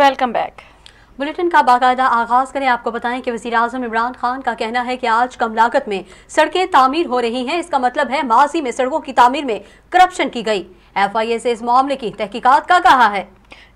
welcome back bulletin का बाकायदा आगाज करें आपको बताएं कि वजी अजम इमरान खान का कहना है कि आज कम लागत में सड़कें तामीर हो रही हैं इसका मतलब है माजी में सड़कों की तामीर में करप्शन की गई एफ आई ए से इस मामले की तहकीकत का कहा है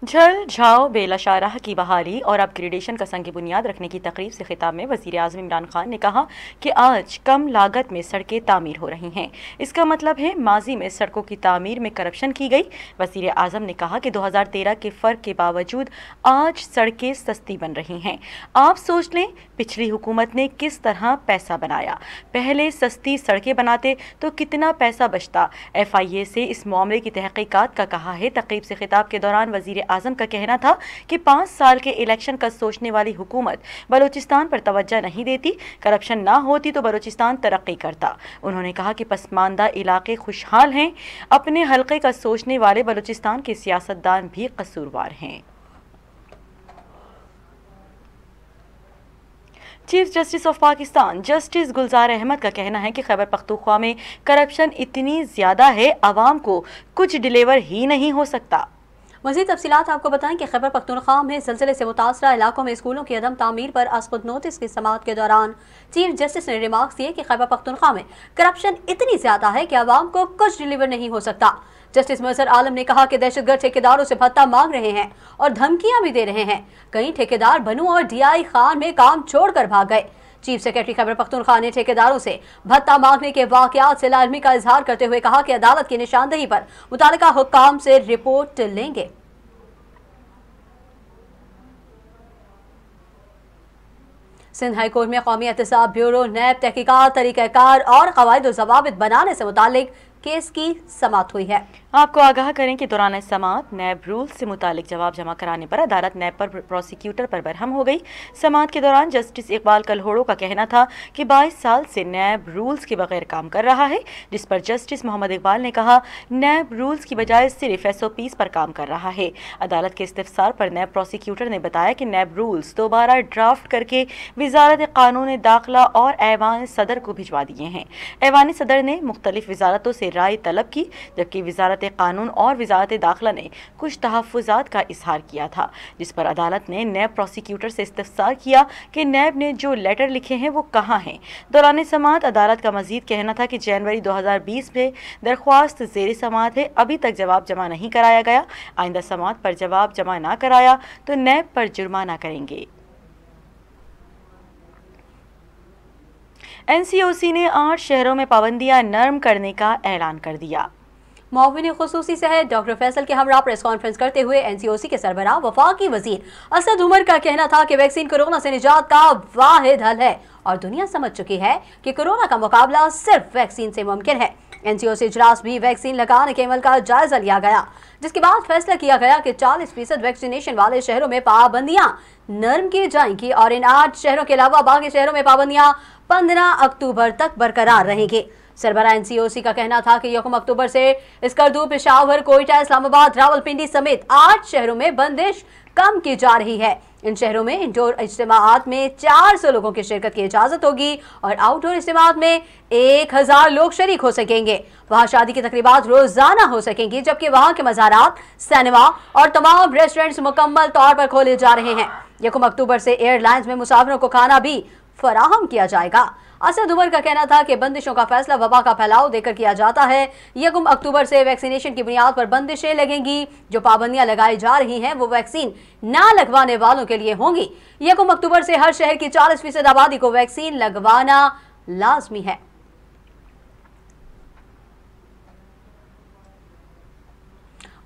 झल झाओ बेला की बहाली और अपग्रेडेशन का संग बुनियाद रखने की तकरीब से खिताब में वजीर अजम इमरान खान ने कहा कि आज कम लागत में सड़कें तामीर हो रही हैं इसका मतलब है माजी में सड़कों की तामीर में करप्शन की गई वजीर अजम ने कहा कि 2013 के फ़र्क के बावजूद आज सड़कें सस्ती बन रही हैं आप सोच लें पिछली हुकूमत ने किस तरह पैसा बनाया पहले सस्ती सड़कें बनाते तो कितना पैसा बचता एफ आई ए से इस मामले की तहकीकत का कहा है तकरीब से खिताब के दौरान वजी वजीर आजम का कहना था कि पाँच साल के इलेक्शन का सोचने वाली हुकूमत बलोचिस्तान पर तोज्जा नहीं देती करप्शन ना होती तो बलोचिस्तान तरक्की करता उन्होंने कहा कि पसमानदा इलाके खुशहाल हैं अपने हल्के का सोचने वाले बलोचिस्तान के सियासतदान भी कसूरवार हैं chief justice of Pakistan justice Gulzar Ahmed का कहना है कि खैबर पख्तूखवा में करप्शन इतनी ज़्यादा है आवाम को कुछ डिलीवर ही नहीं हो सकता मजीद तफसीत आपको बताएं कि खबर पख्तनख्वा में सिलसिले से मुतासर इलाकों में स्कूलों की अदम तमीर पर असखुद नोटिस की समात के दौरान चीफ जस्टिस ने रिमार्क दिए कि खैबर पख्तनख्वा में करप्शन इतनी ज्यादा है कि आवाम को कुछ डिलीवर नहीं हो सकता जस्टिस मजर आलम ने कहा कि दहशतगर्द ठेकेदारों से भत्ता मांग रहे हैं और धमकियां भी दे रहे हैं कई ठेकेदार बनू और आई खान में काम छोड़कर भाग गए चीफ सेक्रेटरी खबर पख्तूनख्वा ने ठेकेदारों से भत्ता मांगने के वाकत से लाजमी का इजहार करते हुए कहा कि अदालत की निशानदेही पर मुतल हुकाम से रिपोर्ट लेंगे सिंध हाई कोर्ट में कौमी एहतसाब ब्यूरो नैब तहकीकत तरीक़ार और कवायद जवाब बनाने से मुतल केस की समाप्त हुई है आपको आगाह करें कि दौरान समात नैब रूल से मुतालिक जवाब जमा कराने पर अदालत नैब पर प्रोसिक्यूटर पर बरहम हो गई समात के दौरान जस्टिस इकबाल कलहोड़ो का कहना था कि बाईस साल से नैब रूल्स के बगैर काम कर रहा है जिस पर जस्टिस मोहम्मद इकबाल ने कहा नैब रूल्स की बजाय सिर्फ एस ओ पीज पर काम कर रहा है अदालत के इस्तफसार पर नैब प्रोसिक्यूटर ने बताया कि नैब रूल्स दोबारा ड्राफ्ट करके वजारत कानून दाखिला और ऐवान सदर को भिजवा दिए हैं ऐवान सदर ने मुख्तलिफ वजारतों से राय तलब की जबकि वजारत क़ानून और वजारत दाखिला ने कुछ तहफ़ात का इजहार किया था जिस पर अदालत ने नैब प्रोसिक्यूटर से इस्तार किया कि नैब ने जो लेटर लिखे हैं वो कहाँ हैं दौरान समात अदालत का मजीद कहना था कि जनवरी दो हज़ार बीस में दरख्वास्त जेर समात है अभी तक जवाब जमा नहीं कराया गया आइंदा समात पर जवाब जमा ना कराया तो नैब पर जुर्माना करेंगे एनसीओसी ने आठ शहरों में पाबंदियां नर्म करने का ऐलान कर दिया मोबिन खसूसी शहर डॉक्टर फैसल के हमरा प्रेस कॉन्फ्रेंस करते हुए एनसीओसी के सरबरा वफाकी वजीर असद उमर का कहना था कि वैक्सीन कोरोना से निजात का वाहिद हल है और दुनिया समझ चुकी है कि कोरोना का मुकाबला सिर्फ वैक्सीन से मुमकिन है एनसीओसी इजलास भी वैक्सीन लगाने के अमल का जायजा लिया गया जिसके बाद फैसला किया गया कि 40 फीसद वैक्सीनेशन वाले शहरों में पाबंदियां नर्म की जाएंगी और इन आठ शहरों के अलावा बाकी शहरों में पाबंदियां 15 अक्टूबर तक बरकरार रहेंगी सरबरा एनसीओसी का कहना था कि यकम अक्टूबर से स्कर्दू पिशावर कोयटा इस्लामाबाद रावलपिंडी समेत आठ शहरों में बंदिश कम की जा रही है इन शहरों में इंडोर इज्तमात में 400 लोगों की शिरकत की इजाजत होगी और आउटडोर इज्तमात में 1000 लोग शरीक हो सकेंगे वहां शादी की तकरीबा रोजाना हो सकेंगी जबकि वहां के मजारात सिनेमा और तमाम रेस्टोरेंट्स मुकम्मल तौर पर खोले जा रहे हैं यकुम अक्टूबर से एयरलाइंस में मुसाफिरों को खाना भी फराहम किया जाएगा असद उमर का कहना था कि बंदिशों का फैसला वबा का फैलाव देकर किया जाता है यकम अक्टूबर से वैक्सीनेशन की बुनियाद पर बंदिशें लगेंगी जो पाबंदियां लगाई जा रही हैं वो वैक्सीन ना लगवाने वालों के लिए होंगी यकम अक्टूबर से हर शहर की चालीस फीसद आबादी को वैक्सीन लगवाना लाजमी है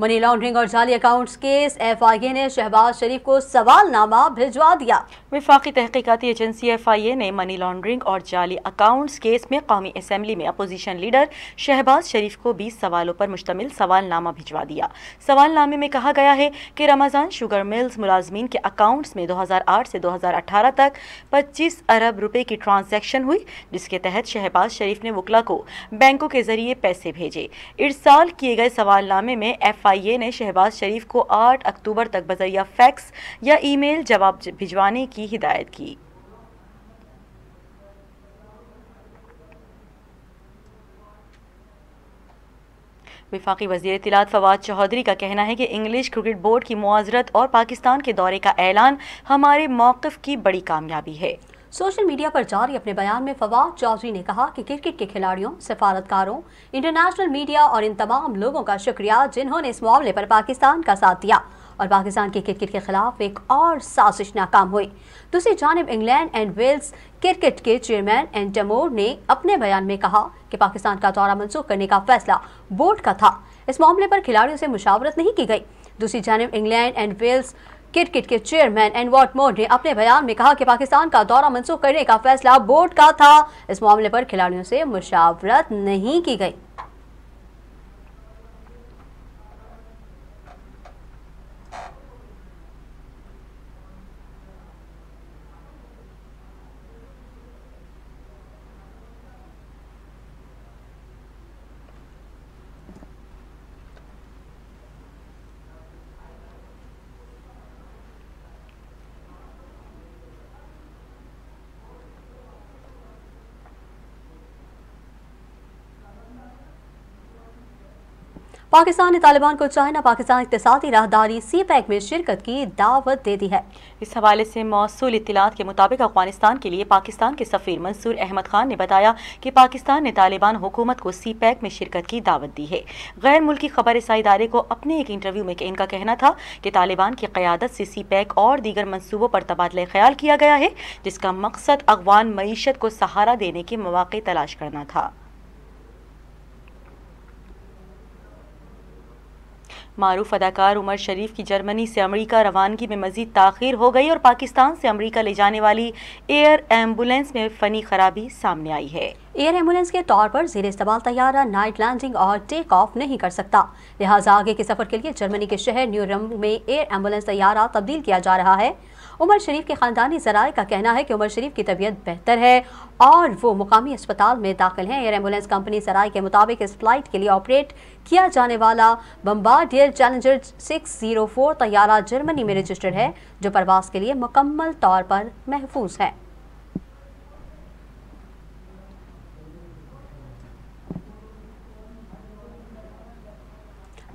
मनी लॉन्ड्रिंग और जाली अकाउंट्स केस एफआईए ने शहबाज शरीफ को सवालनामा भिजवा दिया विफाकी तहकीकती एजेंसी एफआईए ने मनी लॉन्ड्रिंग और जाली अकाउंट्स केस में कौमी असम्बली में अपोजिशन लीडर शहबाज शरीफ को बीस सवालों पर मुश्तमिल सवालनामा भिजवा दिया सवालनामे में कहा गया है कि रमजान शुगर मिल्स मुलाजमीन के अकाउंट्स में दो हजार आठ से अठारह तक पच्चीस अरब रुपए की ट्रांजेक्शन हुई जिसके तहत शहबाज शरीफ ने वकला को बैंकों के जरिए पैसे भेजे इस साल किए गए सवालनामे में एफ आई ने शहबाज शरीफ को आठ अक्टूबर तक बजरिया फैक्स या ईमेल जवाब भिजवाने की हिदायत की विफाक वजीर तिलात फवाद चौधरी का कहना है कि इंग्लिश क्रिकेट बोर्ड की मुआजरत और पाकिस्तान के दौरे का ऐलान हमारे मौकफ की बड़ी कामयाबी है सोशल मीडिया पर जारी अपने बयान में फवाद चौधरी ने कहा कि क्रिकेट के खिलाड़ियों सफारतकारों इंटरनेशनल मीडिया और इन तमाम लोगों का शुक्रिया जिन्होंने इस मामले पर पाकिस्तान का साथ दिया और पाकिस्तान के क्रिकेट के खिलाफ एक और साजिश नाकाम हुई दूसरी जानब इंग्लैंड एंड वेल्स क्रिकेट के चेयरमैन एंड टमोर ने अपने बयान में कहा कि पाकिस्तान का दौरा मनसूख करने का फैसला बोर्ड का था इस मामले पर खिलाड़ियों से मुशावरत नहीं की गई दूसरी जानब इंग्लैंड एंड वेल्स किटकिट के चेयरमैन एंड वॉटमोर ने अपने बयान में कहा कि पाकिस्तान का दौरा मंसूख करने का फैसला बोर्ड का था इस मामले पर खिलाड़ियों से मुशावरत नहीं की गई पाकिस्तान ने तालिबान को चाइना पाकिस्तान इकतसादी राहदारी सी पैक में शिरकत की दावत दे दी है इस हवाले से मौसू इतलात के मुताबिक अफगानिस्तान के लिए पाकिस्तान के सफ़ीर मंसूर अहमद खान ने बताया कि पाकिस्तान ने तालिबान हुकूमत को सी पैक में शिरकत की दावत दी है गैर मुल्की खबर इस इदारे को अपने एक इंटरव्यू में इनका कहना था कि तालिबान की क्यादत से सी पैक और दीगर मनसूबों पर तबादला ख्याल किया गया है जिसका मकसद अफगान मीशत को सहारा देने के मौाक़ तलाश करना था मरूफ अदाकार उमर शरीफ की जर्मनी से अमरीका रवानगी में मजीद तखिर हो गई और पाकिस्तान से अमरीका ले जाने वाली एयर एम्बुलेंस में फ़नी खराबी सामने आई है एयर एम्बुलेंस के तौर पर जेर इस्तेमाल तैयारा नाइट लैंडिंग और टेक ऑफ नहीं कर सकता लिहाजा आगे के सफर के लिए जर्मनी के शहर न्यूरम में एयर एम्बुलेंस तैयारा तब्दील किया जा रहा है उमर शरीफ के ख़ानदानी जराये का कहना है कि उमर शरीफ की तबीयत बेहतर है और वो मुकामी अस्पताल में दाखिल हैं एयर एम्बुलेंस कंपनी सराय के मुताबिक इस फ्लाइट के लिए ऑपरेट किया जाने वाला बम्बार बम्बार्डियर चैलेंजर 604 तैयारा जर्मनी में रजिस्टर्ड है जो परवास के लिए मुकम्मल तौर पर महफूज है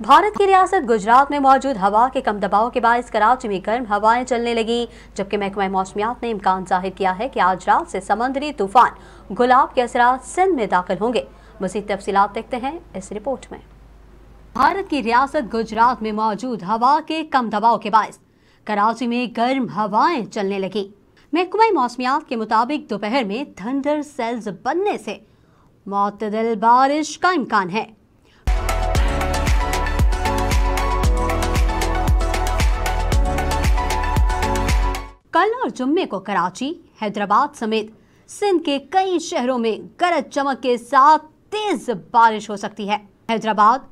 भारत की रियासत गुजरात में मौजूद हवा के कम दबाव के बायस कराची में गर्म हवाएं चलने लगी जबकि महकमा मौसमियात ने इम्कान जाहिर किया है कि आज रात से समंदरी तूफान गुलाब के असरा सिंध में दाखिल होंगे मजीद तफसी देखते हैं इस रिपोर्ट में भारत की रियासत गुजरात में मौजूद हवा के कम दबाव के बायस कराची में गर्म हवाएं चलने लगी महकमा मौसमियात के मुताबिक दोपहर में थंडर सेल्स बनने से मतदल बारिश का इम्कान है कल और जुम्मे को कराची हैदराबाद समेत सिंध के कई शहरों में गरज चमक के साथ तेज बारिश हो सकती है हैदराबाद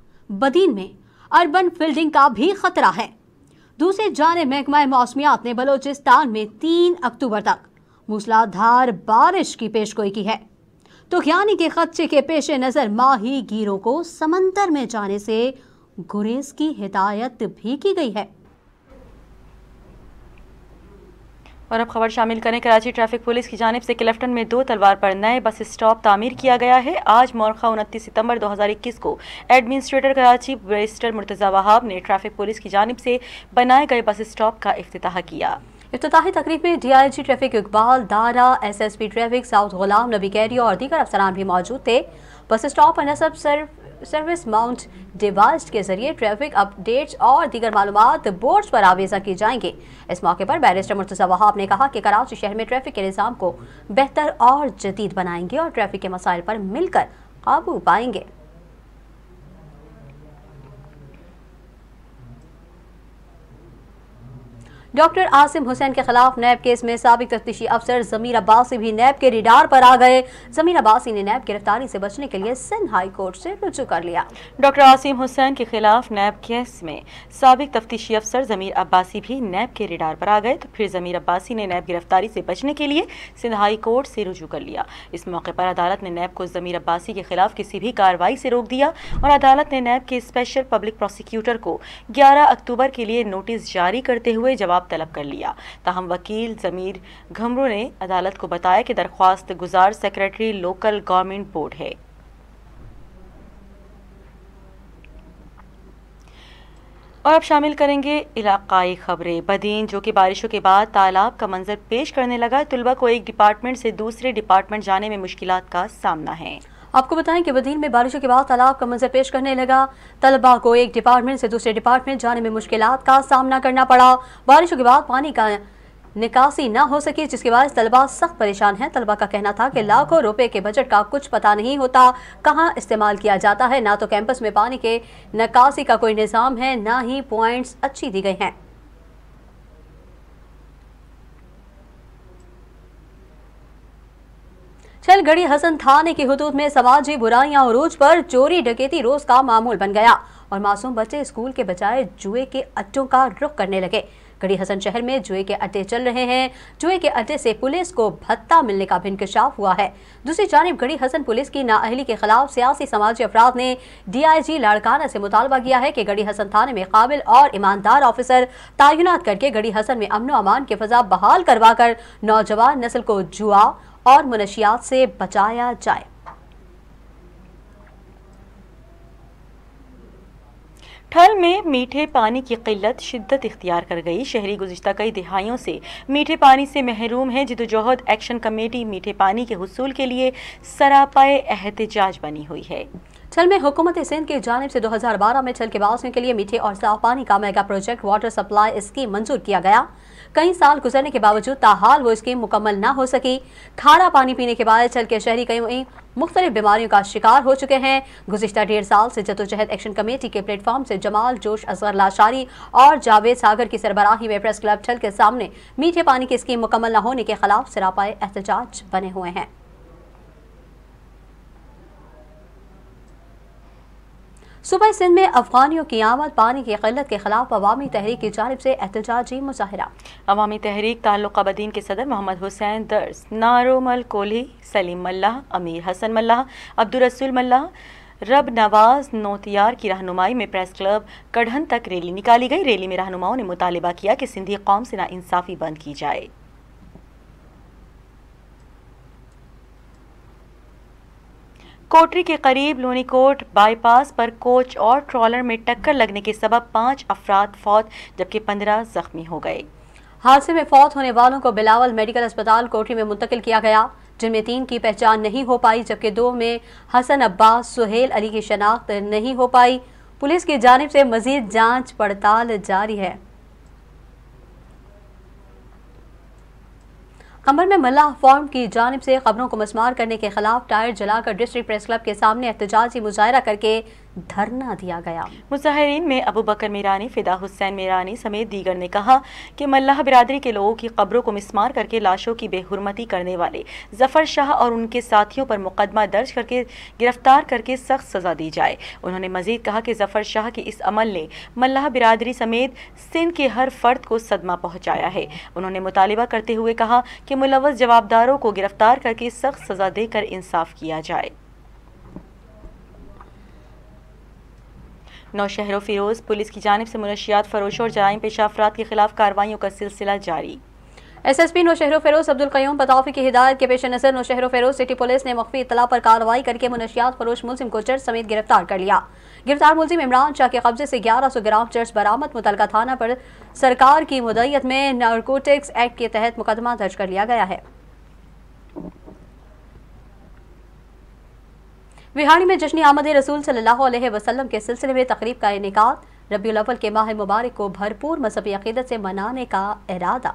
बदीन में अर्बन फील्डिंग का भी खतरा है दूसरे जाने महकमा मौसमियात ने बलोचिस्तान में तीन अक्टूबर तक मूसलाधार बारिश की पेशगोई की है तो यानी के खदशे के पेश नज़र माही गिरों को समंदर में जाने से गुरेज की हिदायत भी की गई है और अब खबर शामिल करें कराची ट्रैफिक पुलिस की जानब से क्लिफ्टन में दो तलवार पर नए बस स्टॉप तामीर किया गया है आज मौरखा उनतीस सितंबर 2021 को एडमिनिस्ट्रेटर कराची बैरिस्टर मुर्तज़ा वहाब ने ट्रैफिक पुलिस की जानब से बनाए गए बस स्टॉप का अफ्ताह किया अफ्ताही तकरीब में D I G traffic Iqbal Dara S S P traffic south Ghulam Nabi कैरी और दीगर अफसरान भी मौजूद थे बस स्टॉप पर न सिर्फ सर्विस माउंट डिवाइस के जरिए ट्रैफिक अपडेट्स और दीगर मालूम बोर्ड्स पर आवेजा की जाएंगे इस मौके पर बैरिस्टर मुर्तजा वहाब ने कहा कि कराची शहर में ट्रैफिक के निज़ाम को बेहतर और जदीद बनाएंगे और ट्रैफिक के मसाइल पर मिलकर काबू पाएंगे डॉक्टर आसिम हुसैन के खिलाफ नैब केस में सबक तफ्तीशी अफसर जमीर अब्बासी भी नैब के रिडार पर आ गए जमीर अब्बासी ने नैब गिरफ्तारी से बचने के लिए सिंध हाई कोर्ट से रुजू कर लिया डॉक्टर आसिम हुसैन के खिलाफ नैब केस में सबक तफ्तीशी अफसर जमीर अब्बासी भी नैब के रिडार पर आ गए तो फिर जमीर अब्बासी ने नैब गिरफ्तारी से बचने के लिए सिंध हाई कोर्ट से रुजू कर लिया इस मौके पर अदालत ने नैब को जमीर अब्बासी के खिलाफ किसी भी कार्रवाई से रोक दिया और अदालत ने नैब के स्पेशल पब्लिक प्रोसिक्यूटर को ग्यारह अक्टूबर के लिए नोटिस जारी करते हुए जवाब जवाब तलब कर लिया ताहम वकील जमीर घमरू ने अदालत को बताया कि दरख्वास्त गुजार सेक्रेटरी लोकल गवर्नमेंट बोर्ड है और अब शामिल करेंगे इलाकाई खबरें बदीन जो कि बारिशों के बाद तालाब का मंजर पेश करने लगा तलबा को एक डिपार्टमेंट से दूसरे डिपार्टमेंट जाने में मुश्किलात का सामना है आपको बताएं कि बदीन में बारिशों के बाद तालाब का मंजर पेश करने लगा तलबा को एक डिपार्टमेंट से दूसरे डिपार्टमेंट जाने में मुश्किल का सामना करना पड़ा बारिशों के बाद पानी का निकासी ना हो सकी जिसके बाद तलबा सख्त परेशान हैं तलबा का कहना था कि लाखों रुपए के बजट का कुछ पता नहीं होता कहाँ इस्तेमाल किया जाता है ना तो कैंपस में पानी के निकासी का कोई निज़ाम है ना ही पॉइंट्स अच्छी दी गई हैं छलगड़ी हसन थाने के हदूद में समाजी बुराइयां उरूज पर चोरी डकैती रोज का मामूल बन गया और मासूम बच्चे स्कूल के बजाय जुए के अड्डों का रुख करने लगे गढ़ी हसन शहर में जुए के अड्डे चल रहे हैं जुए के अड्डे से पुलिस को भत्ता मिलने का भी इंकशाफ हुआ है दूसरी जानब गढ़ी हसन पुलिस की नाअहली के खिलाफ सियासी समाजी अफराध ने डीआईजी लाड़काना से मुतालबा किया है कि गढ़ी हसन थाने में काबिल और ईमानदार ऑफिसर तैनात करके गढ़ी हसन में अमनो अमान की फजा बहाल करवाकर नौजवान नस्ल को जुआ और मुनशियात से बचाया जाए थल में मीठे पानी की किल्लत शिद्दत इख्तियार कर गई शहरी गुजशत कई दिहाइयों से मीठे पानी से महरूम है जिदोजहद एक्शन कमेटी मीठे पानी के हसूल के लिए सरापाए एहतजाज बनी हुई है छल में हुकूमत सिंध की जानब से 2012 में छल के बासियों के लिए मीठे और साफ पानी का mega project water supply scheme मंजूर किया गया कई साल गुजरने के बावजूद ताहाल वो स्कीम मुकम्मल ना हो सकी खारा पानी पीने के बाद छल के शहरी कई मुख्तलि बीमारियों का शिकार हो चुके हैं गुजशत डेढ़ साल से जदोजहद एक्शन कमेटी के प्लेटफॉर्म से जमाल जोश असगर लाशारी और जावेद सागर की सरबराही में प्रेस क्लब छल के सामने मीठे पानी की स्कीम मुकम्मल न होने के खिलाफ सरापाए एहतजाज बने हुए हैं सुबह सिंध में अफगानियों की आमद पानी की किल्लत के खिलाफ अवामी तहरीक की जानब से एहतजाजी मुजाहरा अवामी तहरीक ताल्लुक बदीन के सदर मोहम्मद हुसैन दर्स मल कोली सलीम मल्ला अमीर हसन मल्ला अब्दुलरसूल मल्ला रब नवाज नोतियार की रहनुमाई में प्रेस क्लब कढ़न तक रैली निकाली गई रैली में रहनुमाओं ने मुतालबा किया कि सिंधी कौम से इंसाफी बंद की जाए कोटरी के करीब लोनीकोट बाईपास पर कोच और ट्रॉलर में टक्कर लगने के सबब पाँच अफराद फौत जबकि पंद्रह जख्मी हो गए हादसे में फौत होने वालों को बिलावल मेडिकल अस्पताल कोटरी में मुंतकिल किया गया जिनमें तीन की पहचान नहीं हो पाई जबकि दो में हसन अब्बास सुहेल अली की शनाख्त नहीं हो पाई पुलिस की जानब से मजीद जाँच पड़ताल जारी है कंबर में मल्ला फॉर्म की जानब से खबरों को मसमार करने के खिलाफ टायर जलाकर डिस्ट्रिक्ट प्रेस क्लब के सामने एहतजाजी मुजाहरा करके धरना दिया गया मुजाहरीन में अबू बकर मीरानी फिदा हुसैन मीरानी समेत दीगर ने कहा कि मल्लाह बिरादरी के लोगों की ख़बरों को मिसमार करके लाशों की बेहरमती करने वाले जफर शाह और उनके साथियों पर मुकदमा दर्ज करके गिरफ्तार करके सख्त सजा दी जाए उन्होंने मजीद कहा कि जफर शाह के इस अमल ने मल्लाह बिरादरी समेत सिंध के हर फर्द को सदमा पहुँचाया है उन्होंने मुतालबा करते हुए कहा कि मुलवस जवाबदारों को गिरफ्तार करके सख्त सजा देकर इंसाफ किया जाए नौशहर फिरोज पुलिस की जानब से मनशियात फरोश और जराइम पेशा अफराद के खिलाफ कार्रवाई का सिलसिला जारी S S P Naushahro Feroze Abdul Qayyum बतौफी की हिदायत के पेश नज़र नौशहर फरोज सिटी पुलिस ने मख्फी इतला पर कार्रवाई करके मुनशियात फरोश मुलिम को चर्च समेत गिरफ्तार कर लिया गिरफ्तार मुलिम इमरान शाह के कब्जे से ग्यारह सौ ग्राम चर्च बरामद मुतल थाना पर सरकार की मुदैत में नारकोटिक्स एक्ट के तहत मुकदमा दर्ज कर लिया गया है विहाड़ी में जश्न आमद रसूल सल्ह वसलम के सिलसिले में तकरीब का इनका रबी के माह मुबारक को भरपूर मजहबी अकीदत से मनाने का इरादा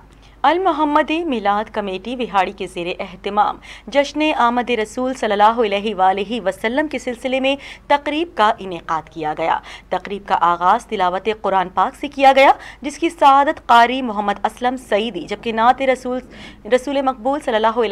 अल मोहम्मदी मिलाद कमेटी बिहाड़ी के जेर अहतमाम जश्न आमद रसूल सल्लल्लाहु वसलम के सिलसिले में तकरीब का इनका किया गया तकरीब का आगाज़ तिलावत कुरान पाक से किया गया जिसकी सदत कारी मोहम्मद असलम सईदी जबकि नात रसूल रसूल मकबूल सल्लल्लाहु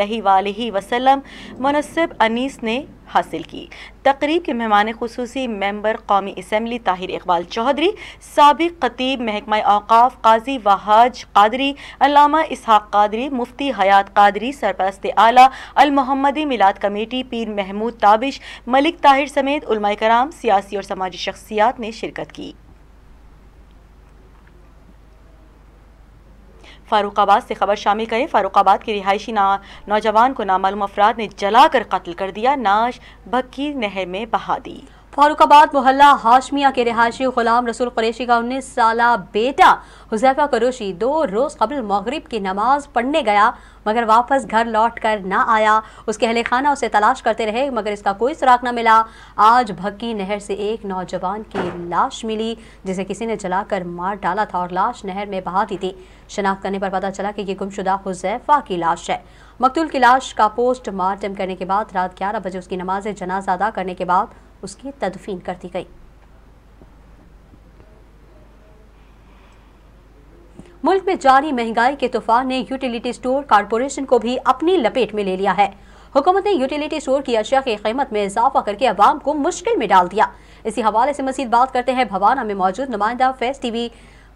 वसलम मनसब मुनसब अनीस ने हासिल की तकरीब के मेहमान खसूसी मेम्बर कौमी इसम्बली ताहिर इकबाल चौधरी सबक खतीब महकमा अवकाफ काजी वहाज कादरी अलामा इसहाक कादरी मुफ्ती हयात कादरी सरपरस्त आला अलमहमदी मिलाद कमेटी पीर महमूद ताबिश मलिक ताहिर समेत उलमा कराम सियासी और समाजी शख्सियात ने शिरकत की फ़ारूकाबाद से खबर शामिल करें फ़ारूकाबाद के रिहायशी नौजवान को नामालूम अफराद ने जलाकर कत्ल कर दिया नाश भक्की नहर में बहा दी फारूकाबाद मोहल्ला हाशमिया के रिहायशी गुलाम रसूल कुरैशी का उन्नीस साल बेटा हुजैफा कुरैशी दो रोज़ कबल मगरब की नमाज पढ़ने गया मगर वापस घर लौट कर ना आया उसके अहले खाना उसे तलाश करते रहे मगर इसका कोई सुराग ना मिला आज भक्की नहर से एक नौजवान की लाश मिली जिसे किसी ने जलाकर मार डाला था और लाश नहर में बहा दी थी शनाख्त करने पर पता चला कि ये गुमशुदा हुजैफा की लाश है मकतूल की लाश का पोस्टमार्टम करने के बाद रात ग्यारह बजे उसकी नमाज जनाजा अदा करने के बाद उसकी तदफीन कर दी गई मुल्क में जारी महंगाई के तूफान ने यूटिलिटी स्टोर कारपोरेशन को भी अपनी लपेट में ले लिया है हुकूमत ने यूटिलिटी स्टोर की अशिया की कीमत में इजाफा करके अवाम को मुश्किल में डाल दिया इसी हवाले से मजीद बात करते हैं भवाना में मौजूद नुमाइंदा फेस टीवी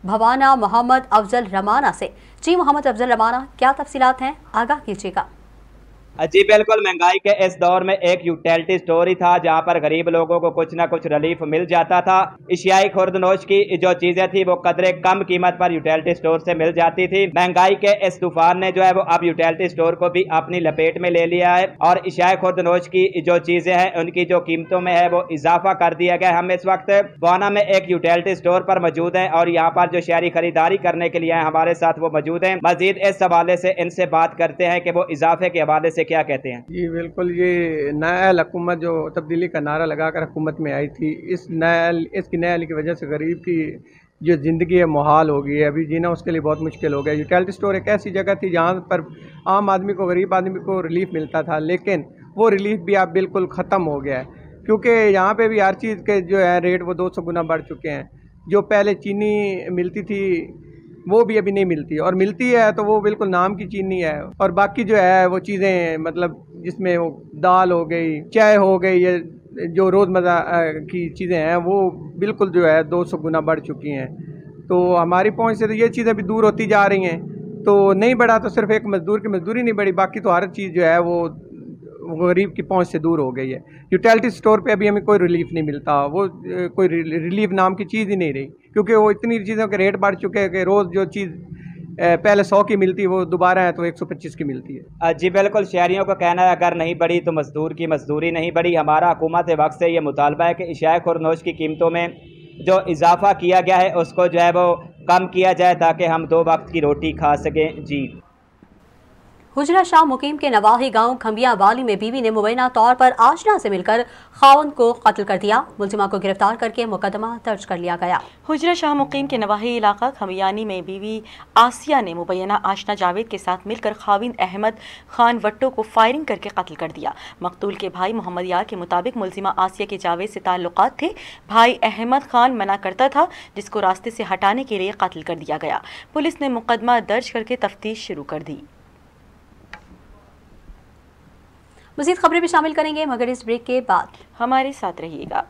भवाना मोहम्मद अफजल रमाना से जी मोहम्मद अफजल रमाना क्या तफसीत हैं आगाह कीजिएगा जी बिल्कुल महंगाई के इस दौर में एक यूटिलिटी स्टोर ही था जहां पर गरीब लोगों को कुछ ना कुछ रिलीफ मिल जाता था एशियाई खुर्दनोश की जो चीजें थी वो कदरे कम कीमत पर यूटिलिटी स्टोर से मिल जाती थी महंगाई के इस तूफान ने जो है वो अब यूटिलिटी स्टोर को भी अपनी लपेट में ले लिया है और एशियाई खुर्दनोश की जो चीजें हैं उनकी जो कीमतों में है वो इजाफा कर दिया गया हम इस वक्त बोना में एक यूटिलिटी स्टोर पर मौजूद है और यहाँ पर जो शहरी खरीदारी करने के लिए हमारे साथ वो मौजूद है मजीद इस हवाले से इनसे बात करते हैं की वो इजाफे के हवाले से क्या कहते हैं जी बिल्कुल ये नया हकूमत जो तब्दीली का नारा लगाकर हुकूमत में आई थी इस नया इसकी नया की वजह से गरीब की जो ज़िंदगी है मुहाल हो गई है अभी जीना उसके लिए बहुत मुश्किल हो गया यूटैलिटी स्टोर एक ऐसी जगह थी जहाँ पर आम आदमी को गरीब आदमी को रिलीफ मिलता था लेकिन वो रिलीफ भी अब बिल्कुल ख़त्म हो गया है क्योंकि यहाँ पे भी हर चीज़ के जो है रेट वो दो सौ गुना बढ़ चुके हैं जो पहले चीनी मिलती थी वो भी अभी नहीं मिलती और मिलती है तो वो बिल्कुल नाम की चीनी है और बाकी जो है वो चीज़ें मतलब जिसमें वो दाल हो गई चाय हो गई या जो रोज़मर्रा की चीज़ें हैं वो बिल्कुल जो है दो सौ गुना बढ़ चुकी हैं तो हमारी पहुंच से तो ये चीज़ें भी दूर होती जा रही हैं तो नहीं बढ़ा तो सिर्फ एक मज़दूर की मजदूरी नहीं बढ़ी बाकी तो हर चीज़ जो है वो गरीब की पहुंच से दूर हो गई है यूटिलिटी स्टोर पे अभी हमें कोई रिलीफ नहीं मिलता वो कोई रिलीफ नाम की चीज़ ही नहीं रही क्योंकि वो इतनी चीज़ों के रेट बढ़ चुके हैं कि रोज़ जो चीज़ पहले सौ की मिलती वो दोबारा है तो एक सौ पच्चीस की मिलती है जी बिल्कुल शहरीों का कहना है अगर नहीं बढ़ी तो मजदूर की मजदूरी नहीं बढ़ी हमारा हुकूमत वक्त से ये मुतालबा है कि इशाए खुरनोश की कीमतों में जो इजाफा किया गया है उसको जो है वो कम किया जाए ताकि हम दो वक्त की रोटी खा सकें जी हुजरा शाह मुकीम के नवाही गांव वाली में बीवी ने मुबैना तौर पर आशना से मिलकर खावन को कत्ल कर दिया मुलजिमा को गिरफ्तार करके मुकदमा दर्ज कर लिया गया हुजरा शाह मुकीम के नवाही इलाका खमियानी में बीवी आसिया ने मुबैना आशना जावेद के साथ मिलकर खाविंद अहमद खान वट्टो को फायरिंग करके कत्ल कर दिया मकतूल के भाई मोहम्मद यार के मुताबिक मुलजिमा आसिया के जावेद से ताल्लुक थे भाई अहमद खान मना करता था जिसको रास्ते से हटाने के लिए कत्ल कर दिया गया पुलिस ने मुकदमा दर्ज करके तफ्तीश शुरू कर दी मजीद खबरें भी शामिल करेंगे मगर इस ब्रेक के बाद हमारे साथ रहिएगा